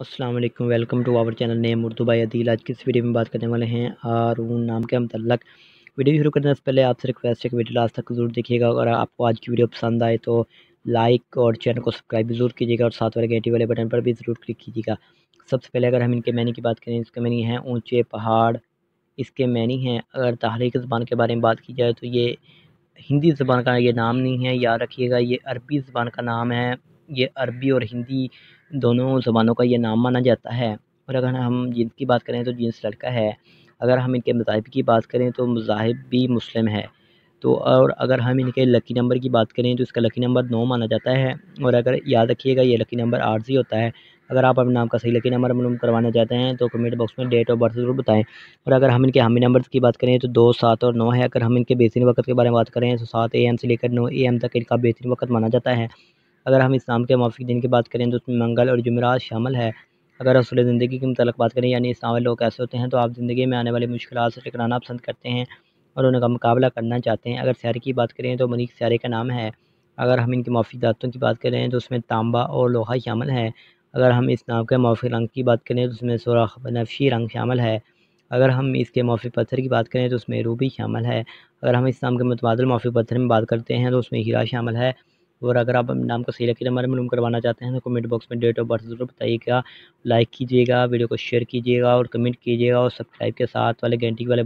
अस्सलाम वालेकुम welcome to our channel name Urdu by Adeel आज की इस वीडियो में बात करने वाले हैं आरून नाम के मतलब वीडियो शुरू करने से पहले आपसे रिक्वेस्ट है कि वीडियो लास्ट तक जरूर देखिएगा अगर आपको आज की वीडियो पसंद आए तो लाइक और चैनल को सब्सक्राइब भी जरूर कीजिएगा और साथ वाले घंटी वाले बटन पर भी ज़रूर क्लिक कीजिएगा सबसे पहले अगर हम इनके मैनी की बात करें इसके मैनी हैं ऊँचे पहाड़ इसके मैनी हैं अगर तहरीक ज़बान के बारे में बात की जाए तो ये हिंदी ज़बान का ये नाम नहीं है याद रखिएगा ये अरबी ज़बान का नाम है ये अरबी और हिंदी दोनों ज़बानों का ये नाम माना जाता है और अगर हम जींस की बात करें तो जिन्स लड़का है अगर हम इनके मजाहब की बात करें तो मजाहब भी मुस्लिम है तो और अगर हम इनके लकी नंबर की बात करें तो इसका लकी नंबर नौ माना जाता है और अगर याद रखिएगा ये लकी नंबर आठ ही होता है अगर आप अपने नाम का सही लकी नंबर मालूम करवाना चाहते हैं तो कमेंट बॉक्स में डेट ऑफ बर्थ ज़रूर बताएं और अगर हम इनके हमी नंबर्स की बात करें तो दो सात और नौ है अगर हम इनके बेहतरीन वक्त के बारे में बात करें तो सात ए एम से लेकर नौ ए एम तक इनका बेहतरीन वक्त माना जाता है अगर हम इस्लाम के मौफिक दिन की बात करें तो उसमें मंगल और जुमरात शामिल है अगर असूल ज़िंदगी के मतलब बात करें यानी इस्लाम लोग ऐसे होते हैं तो आप ज़िंदगी में आने वाली मुश्किल से टकराना पसंद करते हैं और उनका मुकाबला करना चाहते हैं अगर सैर की बात करें तो मनीक सैर का नाम है अगर हम इनकी मौफिक दातों की बात करें तो उसमें तांबा और लोहा शामिल है अगर हम इस नाम के मौफिक रंग की बात करें तो उसमें सुराख बनफशी रंग शामिल है अगर हम इसके मौफी पत्थर की बात करें तो उसमें रूबी शामिल है अगर हम इस नाम के मुतबादल मौफी पत्थर में बात करते हैं तो उसमें हीरा शामिल है और अगर आप नाम का सही लकीर तो हमारे मालूम करवाना चाहते हैं तो कमेंट बॉक्स में डेट ऑफ बर्थ ज़रूर बताइएगा लाइक कीजिएगा वीडियो को शेयर कीजिएगा और कमेंट कीजिएगा और सब्सक्राइब के साथ वाले घंटी वाले